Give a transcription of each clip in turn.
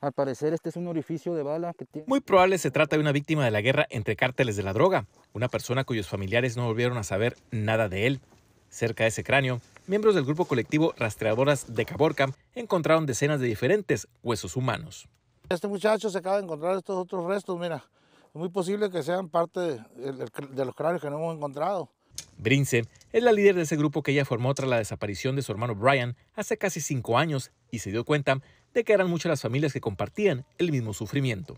Al parecer este es un orificio de bala que tiene... Muy probable se trata de una víctima de la guerra entre cárteles de la droga, una persona cuyos familiares no volvieron a saber nada de él. Cerca de ese cráneo, miembros del grupo colectivo Rastreadoras de Caborca encontraron decenas de diferentes huesos humanos. Este muchacho se acaba de encontrar estos otros restos, mira, es muy posible que sean parte de, de los cráneos que no hemos encontrado. Brince es la líder de ese grupo que ella formó tras la desaparición de su hermano Brian hace casi cinco años y se dio cuenta de que eran muchas las familias que compartían el mismo sufrimiento.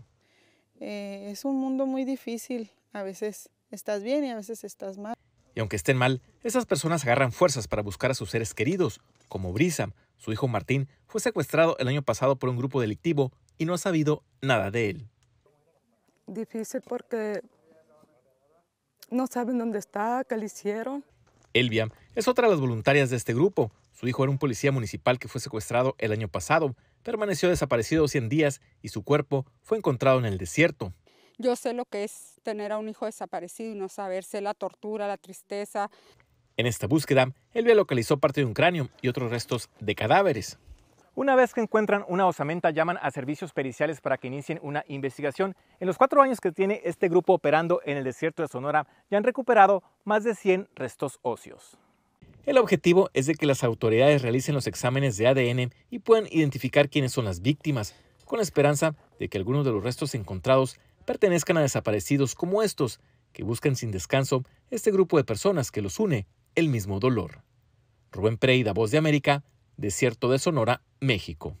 Eh, es un mundo muy difícil. A veces estás bien y a veces estás mal. Y aunque estén mal, esas personas agarran fuerzas para buscar a sus seres queridos, como Brisa. Su hijo Martín fue secuestrado el año pasado por un grupo delictivo y no ha sabido nada de él. Difícil porque no saben dónde está, qué le hicieron. Elvia es otra de las voluntarias de este grupo. Su hijo era un policía municipal que fue secuestrado el año pasado. Permaneció desaparecido 100 días y su cuerpo fue encontrado en el desierto. Yo sé lo que es tener a un hijo desaparecido y no saberse la tortura, la tristeza. En esta búsqueda, Elvia localizó parte de un cráneo y otros restos de cadáveres. Una vez que encuentran una osamenta, llaman a servicios periciales para que inicien una investigación. En los cuatro años que tiene este grupo operando en el desierto de Sonora, ya han recuperado más de 100 restos óseos. El objetivo es de que las autoridades realicen los exámenes de ADN y puedan identificar quiénes son las víctimas, con la esperanza de que algunos de los restos encontrados pertenezcan a desaparecidos como estos, que buscan sin descanso este grupo de personas que los une el mismo dolor. Rubén da Voz de América, desierto de Sonora, México.